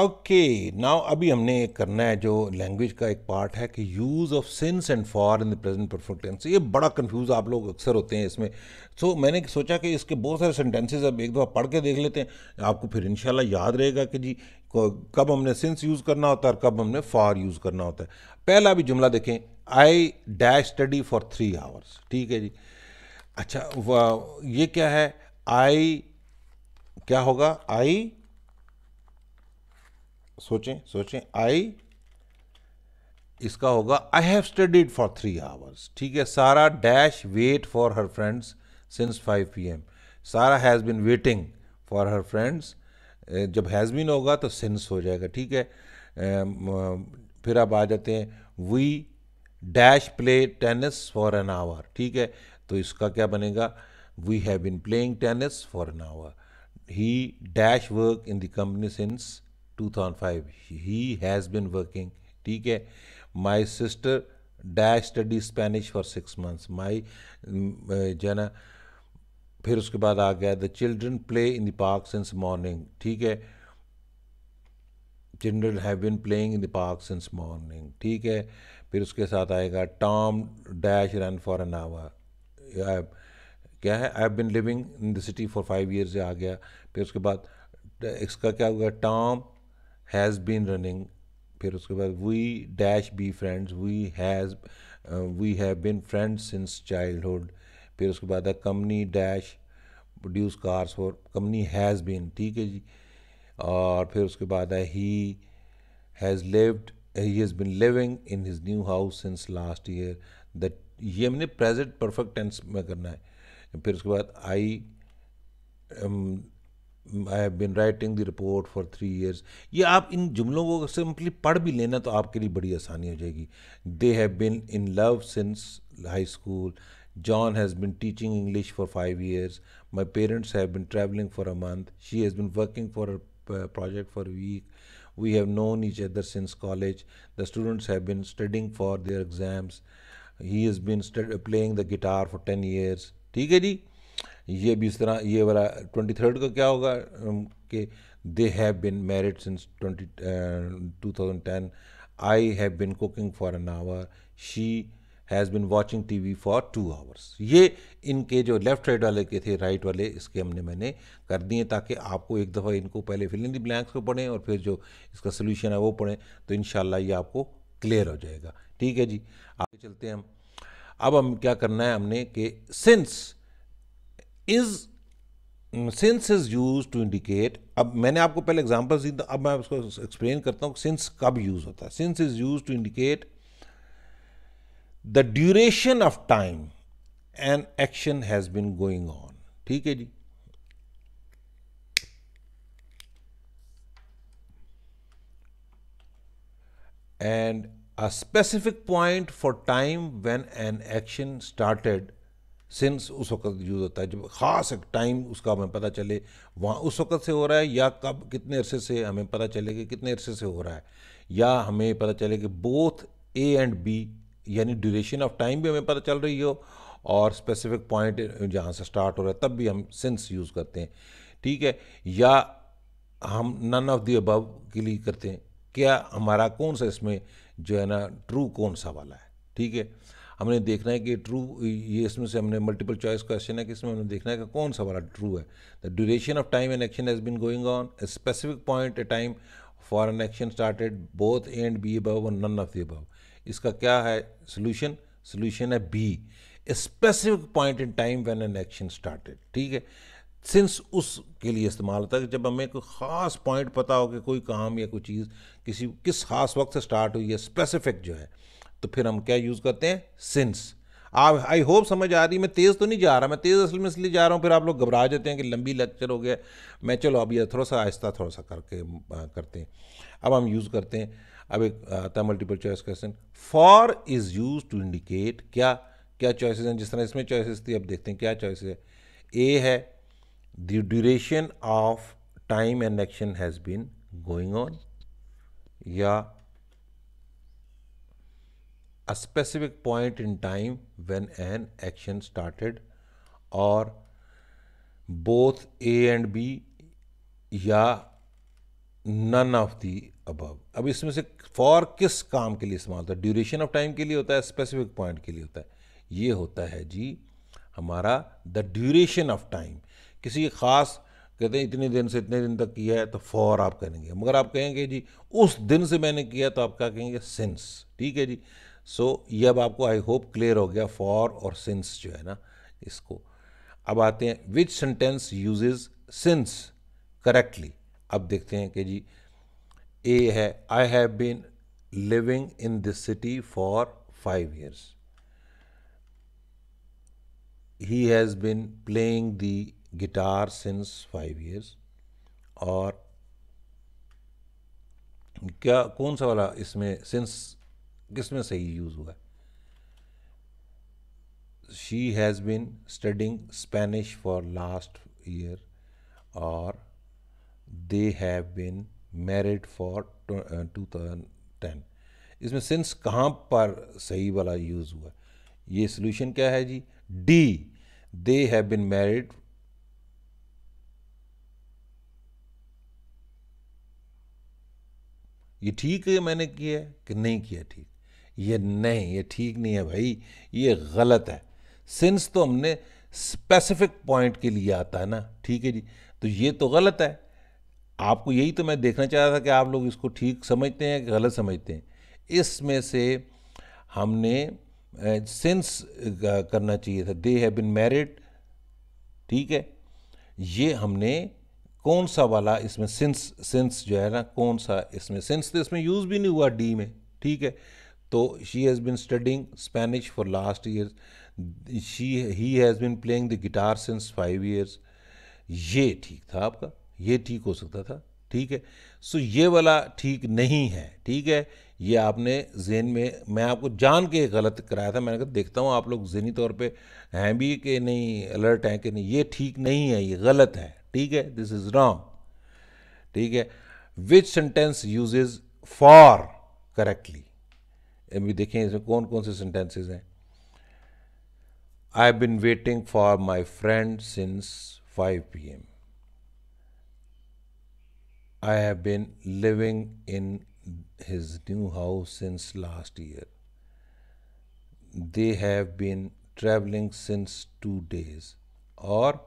Okay now अभी हमने करना है जो लैंग्वेज का एक पार्ट है कि use of since and for in the present perfect tense ये बड़ा कंफ्यूज आप लोग अक्सर होते हैं इसमें सो so, मैंने सोचा कि इसके बहुत सारे सेंटेंसेस अब एक दफ़ा पढ़ के देख लेते हैं आपको फिर इंशाल्लाह याद रहेगा कि जी कब हमने सिंस यूज़ करना होता है और कब हमने फॉर यूज़ करना होता है पहला भी जुमला देखें I dash study for three hours ठीक है जी अच्छा ये क्या है आई क्या होगा आई सोचें सोचें आई इसका होगा I have studied for three hours ठीक है Sarah dash wait for her friends since five P m Sarah has been waiting for her friends जब हैज़ बिन होगा तो सिंस हो जाएगा ठीक है फिर आप आ जाते हैं we dash play tennis for an hour ठीक है तो इसका क्या बनेगा we have been playing tennis for an hour he dash work in the company since 2005 he has been working ठीक है my sister dash study Spanish for six months my जो है ना फिर उसके बाद आ गया the children play in the park since morning ठीक है children have been playing in the park since morning ठीक है फिर उसके साथ आएगा Tom dash run for an hour क्या है I have been living in the city for five years आ गया फिर उसके बाद इसका क्या हुआ टॉम has been running फिर उसके बाद we dash be friends we has we have been friends since childhood फिर उसके बाद है company dash produce cars for company has been ठीक है जी और फिर उसके बाद है he has lived he has been living in his new house since last year the ये हमने प्रेजेंट परफेक्ट टेंस में करना है फिर उसके बाद I I have been writing the report for three years ये आप इन जुमलों को सिंपली पढ़ भी लेना तो आपके लिए बड़ी आसानी हो जाएगी they have been in love since high school John has been teaching English for five years my parents have been travelling for a month she has been working for project for week we have known each other since college the students have been studying for their exams he has been playing the guitar for ten years ठीक है जी ये भी इस तरह ये वाला twenty third का क्या होगा कि they have been married since twenty two thousand ten I have been cooking for an hour she has been watching T V for two hours ये इनके जो लेफ्ट राइट वाले के थे राइट वाले इसके हमने मैंने कर दिए ताकि आपको एक दफ़ा इनको पहले फिलिंग दी ब्लैंक्स को पढ़ें और फिर जो इसका सोल्यूशन है वो पढ़ें तो इन ये आपको क्लियर हो जाएगा ठीक है जी आगे चलते हैं हम अब हम क्या करना है हमने कि since is since is use to indicate अब मैंने आपको पहले एग्जाम्पल दी अब मैं उसको एक्सप्लेन करता हूँ सिंस कब यूज होता है since is use to indicate the duration of time and action has been going on ठीक है जी and a specific point for time when an action started since उस वक्त यूज़ होता है जब ख़ास एक टाइम उसका हमें पता चले वहाँ उस वक्त से हो रहा है या कब कितने अरसे से हमें पता चले कि कितने अरसे से हो रहा है या हमें पता चले कि बोथ ए एंड बी यानी ड्यूरेशन ऑफ टाइम भी हमें पता चल रही हो और स्पेसिफिक पॉइंट जहाँ से स्टार्ट हो रहा है तब भी हम सिंस यूज़ करते हैं ठीक है या हम नन ऑफ दी अबव के लिए करते हैं क्या हमारा कौन सा इसमें जो है ना ट्रू कौन सा वाला है ठीक है हमने देखना है कि ट्रू ये इसमें से हमने मल्टीपल चॉइस क्वेश्चन है कि इसमें हमने देखना है कि कौन सा वाला ट्रू है the duration of time an action has been going on a specific point a time for an action started both and B above और नन ऑफ द अबव इसका क्या है सोल्यूशन सोल्यूशन है B a specific point in time when an action started ठीक है since उस के लिए इस्तेमाल होता है जब हमें कोई ख़ास पॉइंट पता हो कि कोई काम या कोई चीज़ किसी किस खास वक्त से स्टार्ट हुई है स्पेसिफिक जो है तो फिर हम क्या यूज़ करते हैं सिंस आप आई होप समझ आ रही मैं तेज़ तो नहीं जा रहा मैं तेज़ असल में इसलिए जा रहा हूँ फिर आप लोग घबरा जाते हैं कि लंबी लेक्चर हो गया मैं चलो अब यह थोड़ा सा आहिस्ता थोड़ा सा करके करते हैं अब हम यूज़ करते हैं अब एक आता है multiple choice question for is use to indicate क्या क्या चॉइसेस हैं जिस तरह इसमें चॉइसेस थी अब देखते हैं क्या चॉइस है ए है the duration of time and action has been going on या a specific point in time when an action started or both A and B या नन ऑफ दी अबव अब इसमें से फॉर किस काम के लिए इस्तेमाल होता है ड्यूरेशन ऑफ टाइम के लिए होता है स्पेसिफिक पॉइंट के लिए होता है ये होता है जी हमारा द ड्यूरेशन ऑफ टाइम किसी ख़ास कहते हैं इतने दिन से इतने दिन तक किया है तो फॉर आप कहेंगे मगर आप कहेंगे जी उस दिन से मैंने किया तो आप क्या कहेंगे सिंस ठीक है जी सो so, ये अब आपको आई होप क्लियर हो गया फॉर और सिंस जो है ना इसको अब आते हैं which sentence usages since correctly अब देखते हैं कि जी ए है I have been living in this city for five years he has been playing the guitar since five years और क्या कौन सा वाला इसमें सिंस किस में सही यूज़ हुआ है she has been studying Spanish for last year और they have been married for two thousand ten इसमें सिंस कहाँ पर सही वाला यूज़ हुआ ये सोल्यूशन क्या है जी D they have been married ये ठीक है मैंने किया है कि नहीं किया ठीक ये नहीं ये ठीक नहीं है भाई ये गलत है सिंस तो हमने स्पेसिफिक पॉइंट के लिए आता है ना ठीक है जी तो ये तो गलत है आपको यही तो मैं देखना चाह रहा था कि आप लोग इसको ठीक समझते हैं कि गलत समझते हैं इसमें से हमने सिंस करना चाहिए था दे हैव बिन मैरिड ठीक है ये हमने कौन सा वाला इसमें सिंस सिंस जो है ना कौन सा इसमें सिंस तो इसमें यूज़ भी नहीं हुआ डी में ठीक है तो she has been studying Spanish for last year she he has been playing the guitar since five years ये ठीक था आपका ये ठीक हो सकता था ठीक है सो ये वाला ठीक नहीं है ठीक है ये आपने जेन में मैं आपको जान के गलत कराया था मैंने कहा देखता हूँ आप लोग जहनी तौर पे हैं भी कि नहीं अलर्ट हैं कि नहीं ये ठीक नहीं है ये गलत है ठीक है दिस इज़ रॉन्ग ठीक है which sentence use for correctly अभी देखें इसमें कौन कौन से सेंटेंसेज हैं I have been waiting for my friend since five P M I have been living in his new house since last year they have been travelling since two days और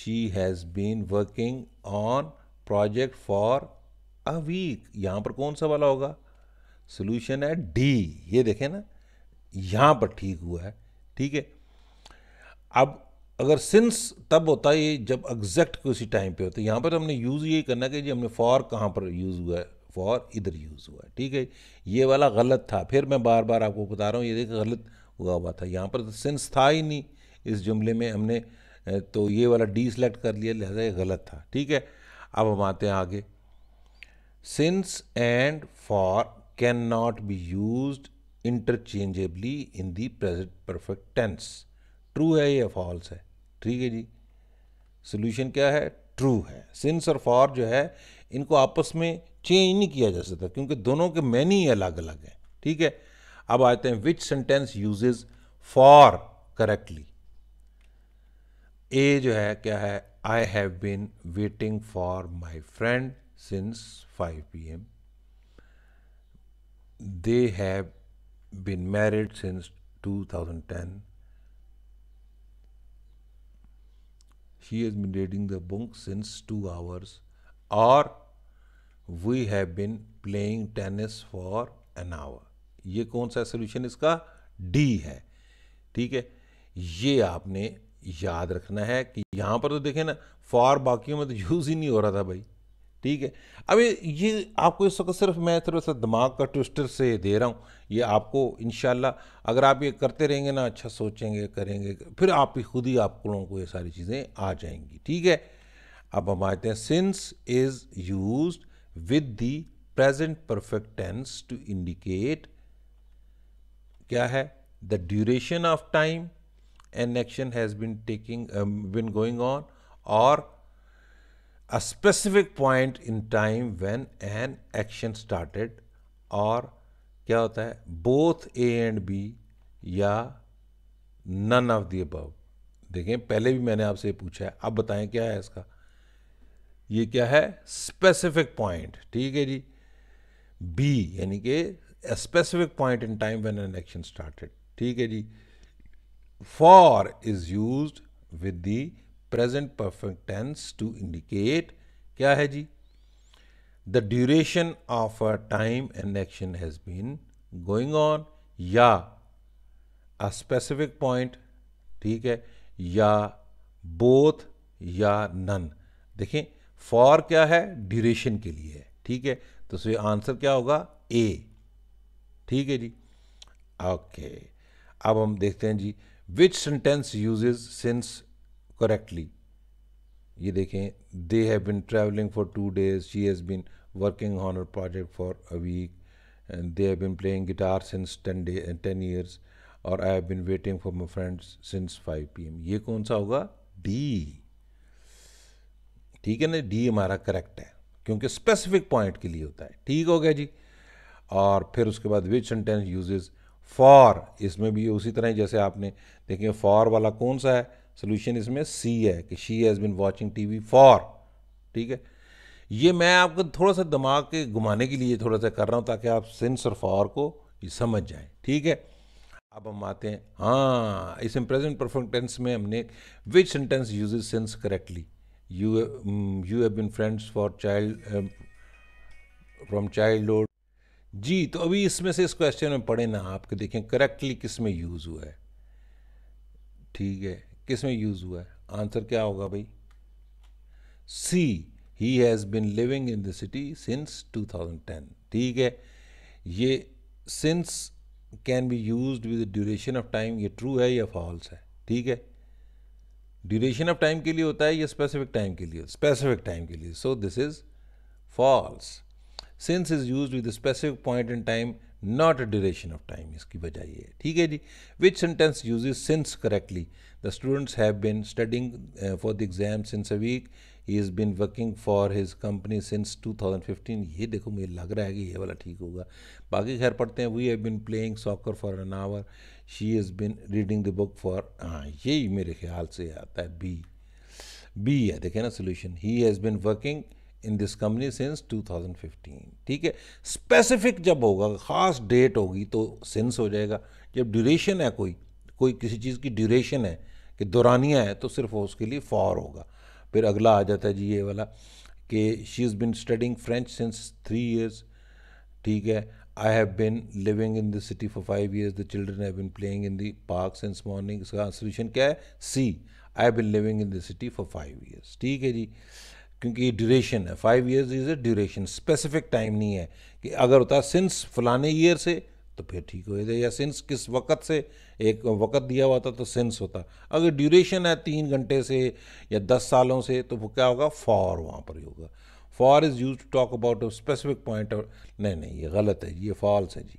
she has been working on project for a week यहाँ पर कौन सा वाला होगा solution है D ये देखें ना यहाँ पर ठीक हुआ है ठीक है अब अगर सिंस तब होता है ये जब एग्जैक्ट किसी टाइम पे होता है यहाँ पर तो हमने यूज़ यही करना कि जी हमने फॉर कहाँ पर यूज़ हुआ है फॉर इधर यूज़ हुआ है ठीक है ये वाला गलत था फिर मैं बार बार आपको बता रहा हूँ ये देखिए गलत हुआ हुआ था यहाँ पर तो सिंस था ही नहीं इस जुमले में हमने तो ये वाला डी सेलेक्ट कर लिया लिहाजा ये गलत था ठीक है अब हम आते हैं आगे since and for can not be use interchangeably in the present perfect tense true है या फॉल्स है ठीक है जी सोल्यूशन क्या है ट्रू है सिंस और फॉर जो है इनको आपस में चेंज नहीं किया जा सकता क्योंकि दोनों के मैनी अलग अलग हैं ठीक है अब आते हैं which sentence usages for correctly A जो है क्या है I have been waiting for my friend since five P M they have been married since 2010. he has been reading the book since 2 hours, or we have been playing tennis for an hour. ये कौन सा solution इसका D है ठीक है ये आपने याद रखना है कि यहाँ पर तो देखें ना फॉर बाकियों में तो यूज़ ही नहीं हो रहा था भाई ठीक है अभी ये आपको इस वक्त सिर्फ मैं थोड़ा सा दिमाग का ट्विस्टर से दे रहा हूँ ये आपको इन अगर आप ये करते रहेंगे ना अच्छा सोचेंगे करेंगे फिर आप ही खुद ही आप लोगों को ये सारी चीज़ें आ जाएंगी ठीक है अब हम आते हैं since is use with the present perfect tense to indicate क्या है the duration of time an action has been taking been going on और a specific point in time when an action started और क्या होता है both A and B या none of the above देखें पहले भी मैंने आपसे पूछा है अब बताएं क्या है इसका ये क्या है स्पेसिफिक पॉइंट ठीक है जी बी यानी कि specific point in time when an action started ठीक है जी for is used with the present perfect tense to indicate क्या है जी the duration of a time and action has been going on या अ स्पेसिफिक पॉइंट ठीक है या बोथ या नन देखें फॉर क्या है ड्यूरेशन के लिए है ठीक है तो सो आंसर क्या होगा ए ठीक है जी ओके okay. अब हम देखते हैं जी which sentence usages since correctly ये देखें they have been travelling for two days she has been working on uh project for a week they have been playing guitar since ten day ten years और I have been waiting for my friends since five P M ये कौन सा होगा D ठीक है ना D हमारा correct है क्योंकि स्पेसिफिक पॉइंट के लिए होता है ठीक हो गया जी और फिर उसके बाद विच सेंटेंस यूजेज फॉर इसमें भी उसी तरह जैसे आपने देखिए फॉर वाला कौन सा है सोल्यूशन इसमें सी है कि she has been watching T V for ठीक है ये मैं आपको थोड़ा सा दिमाग के घुमाने के लिए थोड़ा सा कर रहा हूँ ताकि आप सिंस और फॉर को ये समझ जाएँ ठीक है अब हम आते हैं हाँ इस प्रेजेंट परफेक्ट टेंस में हमने which sentence use since correctly you you have been friends for child from childhood जी तो अभी इसमें से इस क्वेश्चन में पढ़े ना आपके देखें करेक्टली किस में यूज़ हुआ है ठीक है किस में यूज़ हुआ है आंसर क्या होगा भाई C he has been living in the city since 2010 ठीक है ये since can be use with duration of time ये ट्रू है या फॉल्स है ठीक है ड्यूरेशन ऑफ टाइम के लिए होता है या स्पेसिफिक टाइम के लिए स्पेसिफिक टाइम के लिए so this is false since is use with specific point in time not duration of time इसकी ये है ठीक है जी which sentence use since correctly the students have been studying for the exam since a week he is been working for his company since 2015 ये देखो मुझे लग रहा है कि ये वाला ठीक होगा बाकी खैर पढ़ते हैं we have been playing soccer for an hour she is been reading the book for हाँ यही मेरे ख्याल से आता है बी बी है देखें ना solution he has been working in this company since 2015 ठीक है स्पेसिफिक जब होगा ख़ास डेट होगी तो सिंस हो जाएगा जब ड्यूरेशन है कोई कोई किसी चीज़ की ड्यूरेशन है कि दौरानिया है तो सिर्फ उसके लिए फॉर होगा फिर अगला आ जाता है जी ये वाला कि she is been studying French since three years ठीक है I have been living in the city for five years the children have been playing in the park since morning इसका सोल्यूशन क्या है C I have been living in the city for five years ठीक है जी क्योंकि ये duration है five years is a duration specific time नहीं है कि अगर होता सिंस फलाने ईयर से तो फिर ठीक हो जाए या सिंस किस वक़्त से एक वक़्त दिया हुआ था तो सिंस होता अगर ड्यूरेशन है तीन घंटे से या दस सालों से तो वो क्या होगा फॉर वहाँ पर ही होगा for is use to talk about a specific point और नहीं नहीं ये गलत है ये फॉल्स है जी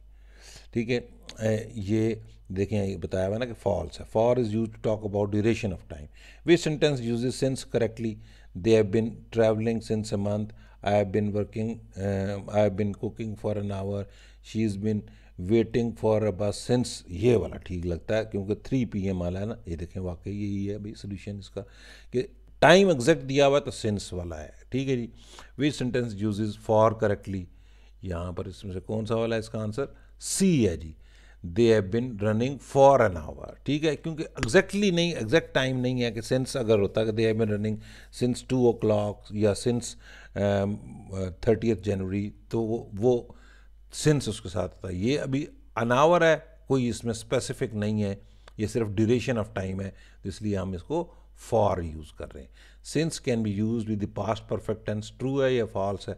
ठीक है ये देखें ये बताया हुआ ना कि फॉल्स है for is use to talk about duration of time which sentence use since correctly they have been traveling since a month i have been working uh, i have been cooking for an hour she has been waiting for a bus since ये वाला ठीक लगता है क्योंकि three P M वाला है ना ये देखें वाकई यही है भाई सोल्यूशन इसका कि टाइम एग्जैक्ट दिया हुआ तो सेंस वाला है ठीक है जी which sentence use for correctly यहाँ पर इसमें से कौन सा वाला है इसका आंसर सी है जी they have been running for an hour ठीक है क्योंकि एग्जैक्टली exactly नहीं एग्जैक्ट टाइम नहीं है कि सिंस अगर होता कि they have been running since two o'clock या सिंस थर्टी जनवरी तो वो वो सिंस उसके साथ होता है ये अभी अन आवर है कोई इसमें स्पेसिफिक नहीं है ये सिर्फ ड्यूरेशन ऑफ टाइम है तो इसलिए हम इसको फॉर यूज़ कर रहे हैं since can be use with the past perfect tense true है या फॉल्स है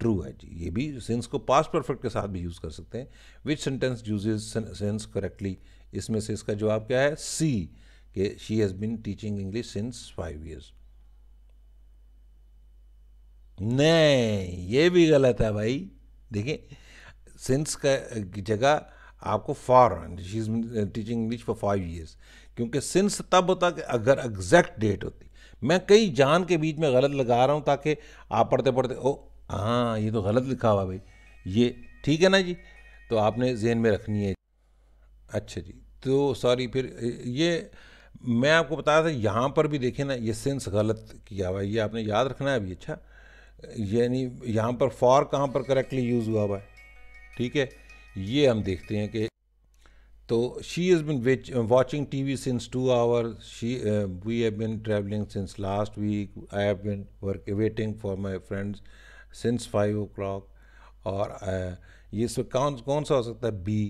ट्रू है जी ये भी सेंस को पास्ट परफेक्ट के साथ भी यूज़ कर सकते हैं which sentence usages since correctly इसमें से इसका जवाब क्या है सी के she has been teaching English since five years नहीं ये भी गलत है भाई देखिए सिंस का जगह आपको for she is teaching English for five years क्योंकि सिंस तब होता कि अगर एग्जैक्ट डेट होती मैं कई जान के बीच में गलत लगा रहा हूँ ताकि आप पढ़ते पढ़ते ओ हाँ ये तो गलत लिखा हुआ भाई ये ठीक है ना जी तो आपने जहन में रखनी है अच्छा जी तो सॉरी फिर ये मैं आपको बताया था यहाँ पर भी देखें ना ये सेंस गलत किया हुआ है ये आपने याद रखना है अभी अच्छा यानी यहाँ पर फॉर कहाँ पर करेक्टली यूज़ हुआ हुआ है ठीक है ये हम देखते हैं कि तो she is been watching T V since two hour she we have been travelling since last week I have been work waiting for my friends since five o'clock और ये सब कौन कौन सा हो सकता है B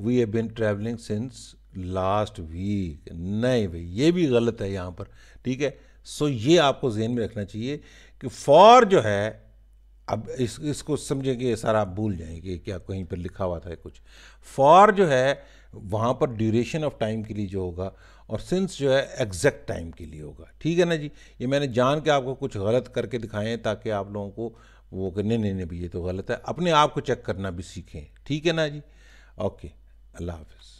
we have been travelling since last week नहीं भाई ये भी गलत है यहाँ पर ठीक है सो ये आपको जहन में रखना चाहिए कि फॉर जो है अब इस इसको समझेंगे सर आप भूल जाएंगे क्या कहीं पर लिखा हुआ था कुछ फॉर जो है वहाँ पर ड्यूरेशन ऑफ टाइम के लिए जो होगा और सिंस जो है एग्जैक्ट टाइम के लिए होगा ठीक है ना जी ये मैंने जान के आपको कुछ गलत करके दिखाएं ताकि आप लोगों को वो कि नहीं नहीं नहीं ये तो गलत है अपने आप को चेक करना भी सीखें ठीक है ना जी ओके अल्लाह हाफिज़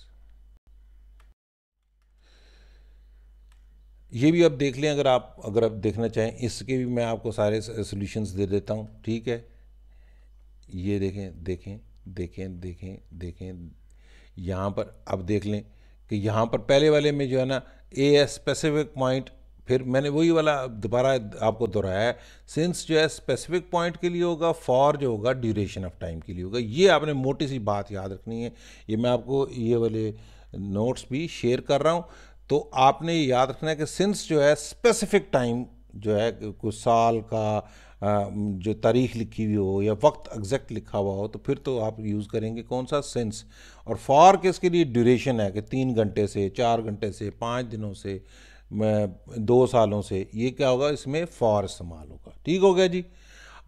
ये भी अब देख लें अगर आप अगर आप देखना चाहें इसके भी मैं आपको सारे सोल्यूशंस दे देता हूँ ठीक है ये देखें देखें देखें देखें देखें यहाँ पर अब देख लें कि यहाँ पर पहले वाले में जो है ना ए स्पेसिफिक पॉइंट फिर मैंने वही वाला दोबारा आपको दोहराया है सिंस जो है स्पेसिफिक पॉइंट के लिए होगा फॉर जो होगा ड्यूरेशन ऑफ टाइम के लिए होगा ये आपने मोटी सी बात याद रखनी है ये मैं आपको ये वाले नोट्स भी शेयर कर रहा हूँ तो आपने ये याद रखना है कि सिंस जो है स्पेसिफिक टाइम जो है कुछ साल का जो तारीख लिखी हुई हो या वक्त एग्जैक्ट लिखा हुआ हो तो फिर तो आप यूज़ करेंगे कौन सा सेंस और फॉर किसके लिए ड्यूरेशन है कि तीन घंटे से चार घंटे से पाँच दिनों से दो सालों से ये क्या होगा इसमें फॉर इस्तेमाल होगा ठीक हो गया जी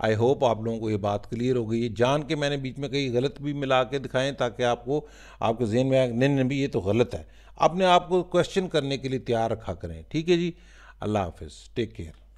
आई होप आप लोगों को ये बात क्लियर हो गई है जान के मैंने बीच में कहीं गलत भी मिला के दिखाएं ताकि आपको आपके जहन में आए नहीं नहीं ये तो गलत है अपने आप को क्वेश्चन करने के लिए तैयार रखा करें ठीक है जी अल्लाह हाफिज़ टेक केयर